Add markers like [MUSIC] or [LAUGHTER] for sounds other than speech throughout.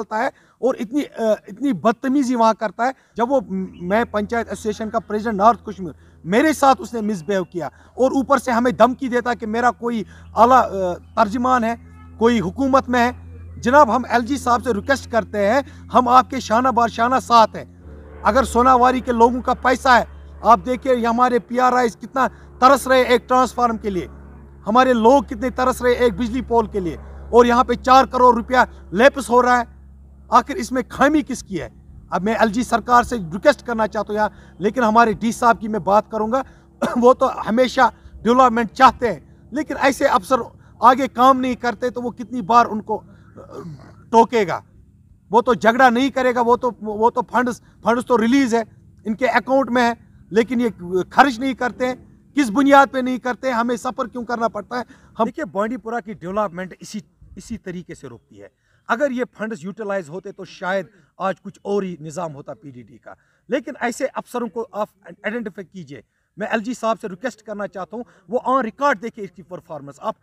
चलता है और इतनी इतनी बदतमीजी वहाँ करता है जब वो मैं पंचायत एसोसिएशन का प्रेसिडेंट नॉर्थ कश्मीर मेरे साथ उसने मिसबिहेव किया और ऊपर से हमें धमकी देता कि मेरा कोई आला तर्जमान है कोई हुकूमत में है जनाब हम एलजी साहब से रिक्वेस्ट करते हैं हम आपके शाना बार शाना साथ हैं अगर सोनावारी के लोगों का पैसा है आप देखिए हमारे पी आर आई कितना तरस रहे एक ट्रांसफार्म के लिए हमारे लोग कितने तरस रहे एक बिजली पोल के लिए और यहाँ पे चार करोड़ रुपया लेपस हो रहा है आखिर इसमें खामी किसकी है अब मैं एल सरकार से रिक्वेस्ट करना चाहता हूँ यहाँ लेकिन हमारे डी साहब की मैं बात करूँगा [CLEARS THROAT] वो तो हमेशा डेवलपमेंट चाहते हैं लेकिन ऐसे अफसर आगे काम नहीं करते तो वो कितनी बार उनको टोकेगा वो तो झगड़ा नहीं करेगा वो तो वो तो फंड्स फंड्स तो रिलीज है इनके अकाउंट में है लेकिन ये खर्च नहीं करते हैं किस बुनियाद पे नहीं करते हैं हमें सफ़र क्यों करना पड़ता है हम देखिए बांडीपुरा की डेवलपमेंट इसी इसी तरीके से रुकती है अगर ये फंड्स यूटिलाइज होते तो शायद आज कुछ और ही निज़ाम होता पीडीडी का लेकिन ऐसे अफसरों को आप आइडेंटिफाई कीजिए मैं एलजी साहब से रिक्वेस्ट करना चाहता हूँ वो ऑन रिकॉर्ड देखिए इसकी परफॉर्मेंस आप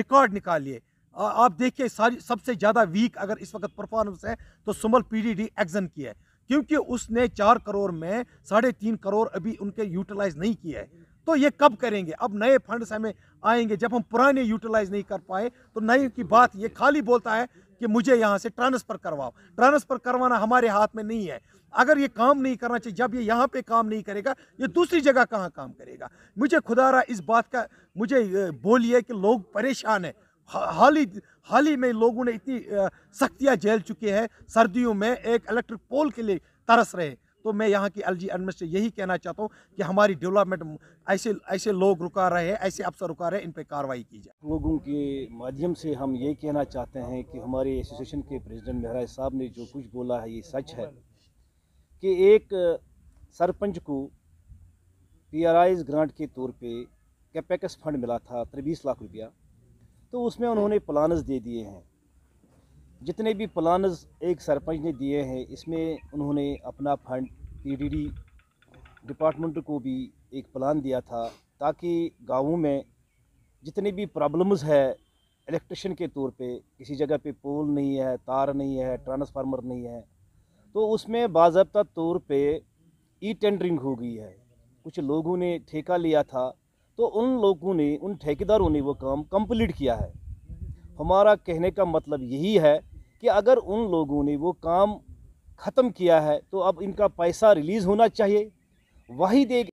रिकॉर्ड निकालिए आप देखिए सारी सबसे ज़्यादा वीक अगर इस वक्त परफॉर्मेंस है तो सुमल पीडीडी एक्जन की है क्योंकि उसने चार करोड़ में साढ़े तीन करोड़ अभी उनके यूटिलाइज नहीं किया है तो ये कब करेंगे अब नए फंड्स हमें आएंगे जब हम पुराने यूटिलाइज नहीं कर पाए तो नए की बात ये खाली बोलता है कि मुझे यहाँ से ट्रांसफ़र करवाओ ट्रांसफ़र करवाना हमारे हाथ में नहीं है अगर ये काम नहीं करना चाहिए जब ये यहाँ पे काम नहीं करेगा ये दूसरी जगह कहाँ काम करेगा मुझे खुदा रहा इस बात का मुझे बोलिए कि लोग परेशान हैं हाल ही हाल ही में लोगों ने इतनी सख्तियाँ झेल चुकी है सर्दियों में एक इलेक्ट्रिक पोल के लिए तरस रहे तो मैं यहाँ की एल जी से यही कहना चाहता हूँ कि हमारी डेवलपमेंट ऐसे ऐसे लोग रुका रहे हैं ऐसे अफसर रुका रहे हैं इन पर कार्रवाई की जाए लोगों के माध्यम से हम ये कहना चाहते हैं कि हमारे एसोसिएशन के प्रेसिडेंट महराज साहब ने जो कुछ बोला है ये सच है कि एक सरपंच को पी ग्रांट के तौर पर कैपेक्स फंड मिला था तिरबीस लाख रुपया तो उसमें उन्होंने प्लानस दे दिए हैं जितने भी प्लानस एक सरपंच ने दिए हैं इसमें उन्होंने अपना फंड पीडीडी डिपार्टमेंट को भी एक प्लान दिया था ताकि गाँवों में जितनी भी प्रॉब्लम्स है इलेक्ट्रिशन के तौर पे किसी जगह पे पोल नहीं है तार नहीं है ट्रांसफार्मर नहीं है तो उसमें बाबा तौर पे ई टेंडरिंग हो गई है कुछ लोगों ने ठेका लिया था तो उन लोगों ने उन ठेकेदारों ने वो काम कंप्लीट किया है हमारा कहने का मतलब यही है कि अगर उन लोगों ने वो काम ख़त्म किया है तो अब इनका पैसा रिलीज़ होना चाहिए वही देख